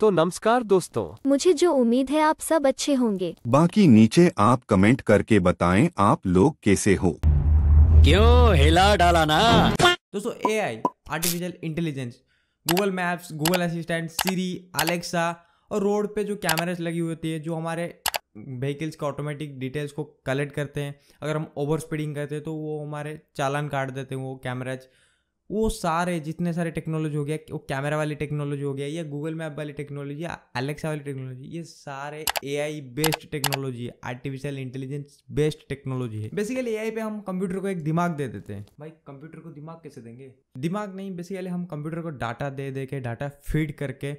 तो नमस्कार दोस्तों मुझे जो उम्मीद है आप सब अच्छे होंगे बाकी नीचे आप कमेंट करके बताएं आप लोग कैसे हो क्यों हिला डाला ना दोस्तों AI artificial intelligence Google Maps Google Assistant Siri Alexa और रोड पे जो कैमरेज लगी होती है जो हमारे व्हीकल्स का ऑटोमेटिक डिटेल्स को कलेक्ट करते हैं अगर हम ओवर स्पीडिंग करते हैं तो वो हमारे चालान काट देते हैं वो कैमराज वो सारे जितने सारे टेक्नोलॉजी हो गया वो कैमरा वाली टेक्नोलॉजी हो गया या गूगल मैप वाली टेक्नोलॉजी या एलेक्सा वाली टेक्नोलॉजी ये सारे आई बेस्ड टेक्नोलॉजी है आर्टिफिशियल इंटेलिजेंस बेस्ड टेक्नोलॉजी है बेसिकली एआई पे हम कंप्यूटर को एक दिमाग दे देते हैं भाई कंप्यूटर को दिमाग कैसे देंगे दिमाग नहीं बेसिकली हम कंप्यूटर को डाटा दे दे के डाटा फीड करके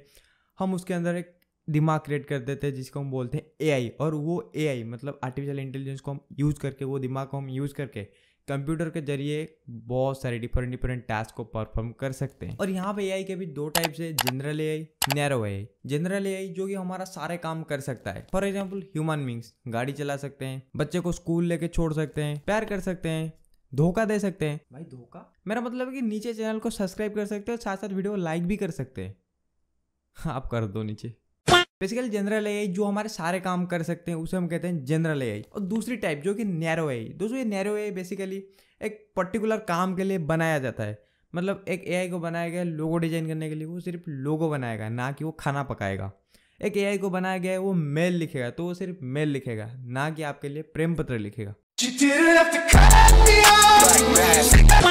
हम उसके अंदर एक दिमाग क्रिएट कर देते हैं जिसको हम बोलते हैं आई और वो आई मतलब आर्टिफिशियल इंटेलिजेंस को हम यूज़ करके वो दिमाग को हम यूज़ करके कंप्यूटर के जरिए बहुत सारे डिफरेंट डिफरेंट टास्क को परफॉर्म कर सकते हैं और यहाँ पे एआई के भी दो टाइप्स है general AI narrow AI general AI जो कि हमारा सारे काम कर सकता है फॉर एग्जाम्पल ह्यूमन बींग्स गाड़ी चला सकते हैं बच्चे को स्कूल लेके छोड़ सकते हैं प्यार कर सकते हैं धोखा दे सकते हैं भाई धोखा मेरा मतलब है कि नीचे चैनल को सब्सक्राइब कर सकते हो साथ साथ वीडियो लाइक भी कर सकते हैं आप कर दो नीचे बेसिकली जनरल ए जो हमारे सारे काम कर सकते हैं उसे हम कहते हैं जनरल ए और दूसरी टाइप जो कि नैरो ए दोस्तों ये नैरो ए बेसिकली एक पर्टिकुलर काम के लिए बनाया जाता है मतलब एक ए को बनाया गया लोगो डिजाइन करने के लिए वो सिर्फ लोगो बनाएगा ना कि वो खाना पकाएगा एक ए को बनाया गया है वो मेल लिखेगा तो वो सिर्फ मेल लिखेगा ना कि आपके लिए प्रेम पत्र लिखेगा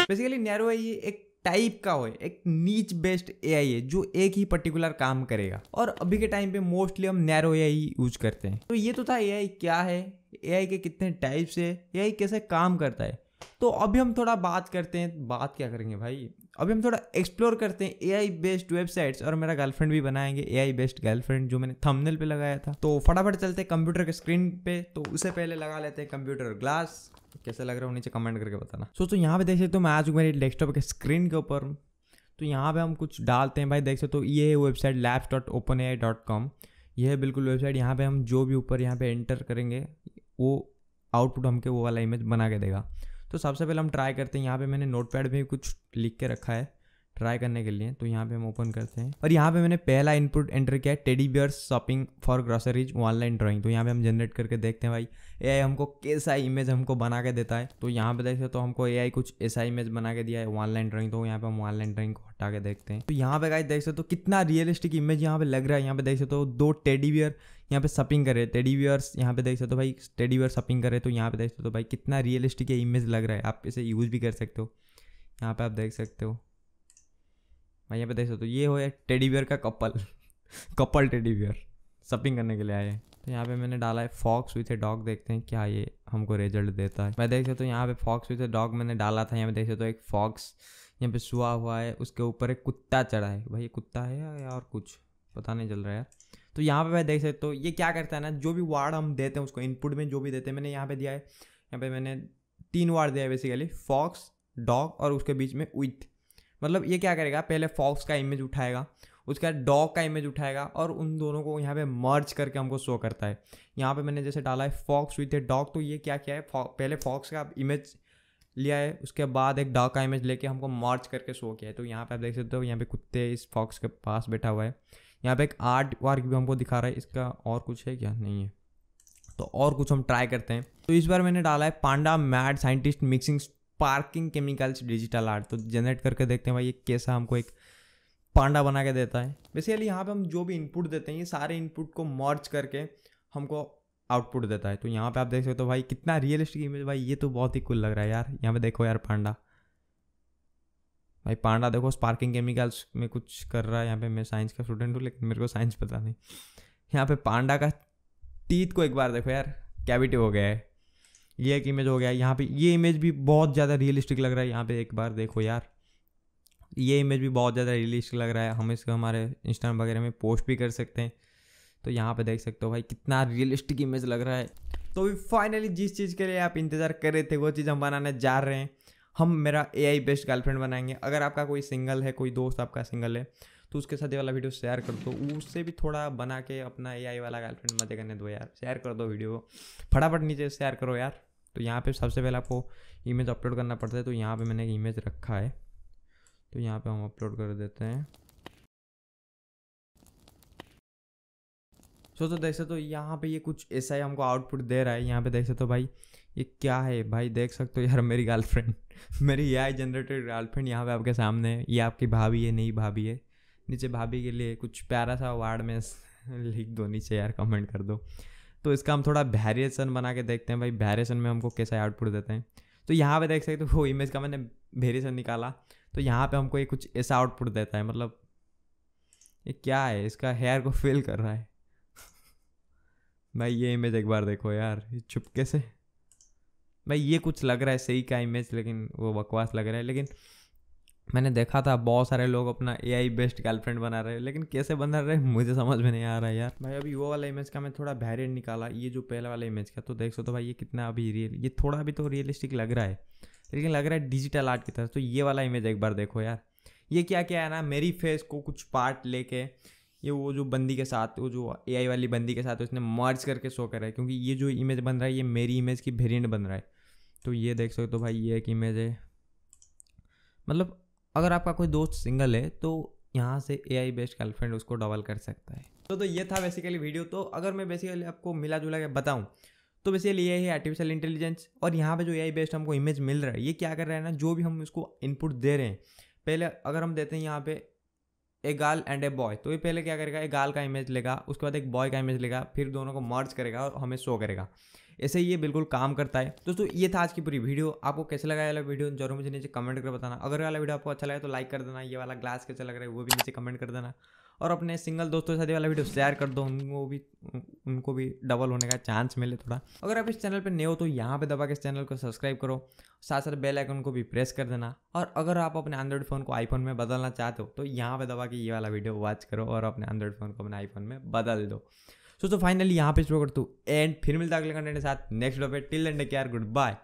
बेसिकली नैरो एक टाइप का हो एक नीच बेस्ड ए है जो एक ही पर्टिकुलर काम करेगा और अभी के टाइम पे मोस्टली हम नैरो एआई यूज करते हैं तो ये तो था ए क्या है ए के कितने टाइप्स है ए कैसे काम करता है तो अभी हम थोड़ा बात करते हैं बात क्या करेंगे भाई अभी हम थोड़ा एक्सप्लोर करते हैं ए आई बेस्ड वेबसाइट्स और मेरा गर्लफ्रेंड भी बनाएंगे ए आई बेस्ड गर्लफ्रेंड जो मैंने थंबनेल पे लगाया था तो फटाफट चलते हैं कंप्यूटर के स्क्रीन पे तो उसे पहले लगा लेते हैं कंप्यूटर ग्लास कैसे लग रहा है नीचे कमेंट करके बताना सो तो यहाँ पे देख सकते हो मैं आज मेरे डेस्कटॉप के स्क्रीन के ऊपर तो यहाँ पे हम कुछ डालते हैं भाई देख सकते हो ये website labs dot Open A I dot com यह है बिल्कुल वेबसाइट यहाँ पे हम जो भी ऊपर यहाँ पे एंटर करेंगे वो आउटपुट हमके वो वाला इमेज बना के देगा तो सबसे पहले हम ट्राई करते हैं यहाँ पे मैंने नोट पैड में कुछ लिख के रखा है ट्राई करने के लिए तो यहाँ पे हम ओपन करते हैं और यहाँ पे मैंने पहला इनपुट एंटर किया है teddy bears shopping for groceries online drawing तो यहाँ पे हम जनरेट करके देखते हैं भाई ए हमको कैसा इमेज हमको बना के देता है तो यहाँ पे देखते तो हमको ए कुछ ऐसा इमेज बना के दिया है ऑनलाइन ड्राइंग तो यहाँ पे हम ऑनलाइन ड्राइंग को हटा के देखते हैं तो यहाँ पे गाइस देख सकते हो तो कितना रियलिस्टिक इमेज यहाँ पे लग रहा है यहाँ पे देख सकते हो दो टेडी बियर यहाँ पे शॉपिंग करे टेडी बियर्स यहाँ पे देख सकते हो भाई टेडी बियर शपिंग करे तो यहाँ पे देख सकते हो भाई कितना रियलिस्टिक इमेज लग रहा है आप इसे यूज भी कर सकते हो यहाँ पे आप देख सकते हो भाई यहाँ पे देख सकते हो ये हो यार टेडी बियर का couple couple teddy bear shopping करने के लिए आए तो यहाँ पे मैंने डाला है फॉक्स विथ ए डॉग देखते हैं क्या ये हमको रिजल्ट देता है मैं देख सकते हो यहाँ पे फॉक्स विथ ए डॉग मैंने डाला था यहाँ पे देख सकते हो एक फॉक्स यहाँ पे सुहा हुआ है उसके ऊपर एक कुत्ता चढ़ा है भाई ये कुत्ता है या और कुछ पता नहीं चल रहा है तो यहाँ पे मैं देख सकते हो ये क्या करता है ना जो भी वार्ड हम देते हैं उसको इनपुट में जो भी देते हैं मैंने यहाँ पे दिया है यहाँ पे मैंने तीन वार्ड दिया है बेसिकली फॉक्स डॉग और उसके बीच में विथ मतलब ये क्या करेगा पहले फॉक्स का इमेज उठाएगा उसके बाद डॉग का इमेज उठाएगा और उन दोनों को यहाँ पे मर्ज करके हमको शो करता है यहाँ पे मैंने जैसे डाला है फॉक्स विथ ए डॉग तो ये क्या किया है पहले फॉक्स का इमेज लिया है उसके बाद एक डॉग का इमेज लेके हमको मर्ज करके शो किया है तो यहाँ पे आप देख सकते हो यहाँ पे कुत्ते इस फॉक्स के पास बैठा हुआ है यहाँ पे एक आर्ट वर्क भी हमको दिखा रहा है इसका और कुछ है क्या नहीं है तो और कुछ हम ट्राई करते हैं तो इस बार मैंने डाला है panda mad scientist mixing sparking chemicals digital art तो जनरेट करके देखते हैं भाई ये कैसा हमको एक पांडा बना के देता है बेसिकली यहाँ पे हम जो भी इनपुट देते हैं ये सारे इनपुट को मर्च करके हमको आउटपुट देता है तो यहाँ पे आप देख सकते हो तो भाई कितना रियलिस्टिक इमेज भाई ये तो बहुत ही कुल लग रहा है यार यहाँ पे देखो यार पांडा भाई पांडा देखो स्पार्किंग केमिकल्स में कुछ कर रहा है यहाँ पे मैं साइंस का स्टूडेंट हूँ लेकिन मेरे को साइंस पता नहीं यहाँ पे पांडा का टीथ को एक बार देखो यार कैविटी हो गया है ये एक इमेज हो गया यहाँ पे ये इमेज भी बहुत ज़्यादा रियलिस्टिक लग रहा है यहाँ पे एक बार देखो यार ये इमेज भी बहुत ज़्यादा रियलिस्टिक लग रहा है हम इसको हमारे इंस्टाग्राम वगैरह में पोस्ट भी कर सकते हैं तो यहाँ पे देख सकते हो भाई कितना रियलिस्टिक इमेज लग रहा है तो अभी फाइनली जिस चीज़ के लिए आप इंतज़ार कर रहे थे वो चीज़ हम बनाने जा रहे हैं हम मेरा ए आई बेस्ट गर्लफ्रेंड बनाएंगे अगर आपका कोई सिंगल है कोई दोस्त आपका सिंगल है तो उसके साथ ये वाला वीडियो शेयर कर दो उससे भी थोड़ा बना के अपना ए वाला गर्लफ्रेंड मजे करने दो यार शेयर कर दो वीडियो फटाफट नीचे शेयर करो यार तो यहाँ पे सबसे पहले आपको इमेज अपलोड करना पड़ता है तो यहाँ पे मैंने एक इमेज रखा है तो यहाँ पे हम अपलोड कर देते हैं सो तो, तो देख सकते हो तो यहाँ पे ये कुछ ऐसा ही हमको आउटपुट दे रहा है यहाँ पे देख सकते हो तो भाई ये क्या है भाई देख सकते हो यार मेरी गर्लफ्रेंड मेरी ए जनरेटेड गर्लफ्रेंड यहाँ पे आपके सामने है ये आपकी भाभी है नई भाभी है नीचे भाभी के लिए कुछ प्यारा सा वार्ड में लिख दो नीचे यार कमेंट कर दो तो इसका हम थोड़ा वेरिएशन बना के देखते हैं भाई वेरिएशन में हमको कैसा आउटपुट देते हैं तो यहाँ पे देख सकते हो वो इमेज का मैंने वेरिएशन निकाला तो यहाँ पे हमको ये कुछ ऐसा आउटपुट देता है मतलब ये क्या है इसका हेयर को फेल कर रहा है भाई ये इमेज एक बार देखो यार ये चुपके से भाई ये कुछ लग रहा है सही का इमेज लेकिन वो बकवास लग रहा है लेकिन मैंने देखा था बहुत सारे लोग अपना ए आई बेस्ट गर्लफ्रेंड बना रहे लेकिन कैसे बना रहे मुझे समझ में नहीं आ रहा यार भाई अभी वो वाला इमेज का मैं थोड़ा वेरियंट निकाला ये जो पहला वाला इमेज का तो देख सो तो भाई ये कितना अभी रियल ये थोड़ा अभी तो रियलिस्टिक लग रहा है लेकिन लग रहा है डिजिटल आर्ट की तरह तो ये वाला इमेज एक बार देखो यार ये क्या क्या है ना मेरी फेस को कुछ पार्ट लेके ये वो जो बंदी के साथ वो जो आई वाली बंदी के साथ उसने मर्ज करके शो करा है क्योंकि ये जो इमेज बन रहा है ये मेरी इमेज की वेरियंट बन रहा है तो ये देख सकते हो भाई ये एक इमेज है मतलब अगर आपका कोई दोस्त सिंगल है तो यहाँ से ए आई बेस्ट गर्लफ्रेंड उसको डबल कर सकता है तो तो ये था बेसिकली वीडियो तो अगर मैं बेसिकली आपको मिला जुला के बताऊँ तो बेसिकली ये है आर्टिफिशियल इंटेलिजेंस और यहाँ पे जो ए आई बेस्ड हमको इमेज मिल रहा है ये क्या कर रहा है ना जो भी हम उसको इनपुट दे रहे हैं पहले अगर हम देते हैं यहाँ पे a girl and a boy तो ये पहले क्या करेगा ए गर्ल का इमेज लेगा उसके बाद एक बॉय का इमेज लेगा फिर दोनों को मर्ज करेगा और हमें शो करेगा ऐसे ही ये बिल्कुल काम करता है दोस्तों ये था आज की पूरी वीडियो आपको कैसे लगा वाला वीडियो जरूर मुझे नीचे कमेंट कर बताना अगर वाला वीडियो आपको अच्छा लगा तो लाइक कर देना ये वाला ग्लास कैसा लग रहा है वो भी नीचे कमेंट कर देना और अपने सिंगल दोस्तों के साथ वाला वीडियो शेयर कर दो उनको भी उनको भी डबल होने का चांस मिले थोड़ा अगर आप इस चैनल पर नए हो तो यहाँ पे दबा के इस चैनल को सब्सक्राइब करो साथ साथ बेल आइकन को भी प्रेस कर देना और अगर आप अपने एंड्रॉइड फ़ोन को आईफोन में बदलना चाहते हो तो यहाँ पे दबा के ये वाला वीडियो वॉच करो और अपने एंड्रॉइड फ़ोन को अपने आईफोन में बदल दो सो तो फाइनली यहाँ पे शुरू करता हूँ एंड फिर मिलता है अगले कंटेंट के साथ नेक्स्ट वीडियो पे till and care good bye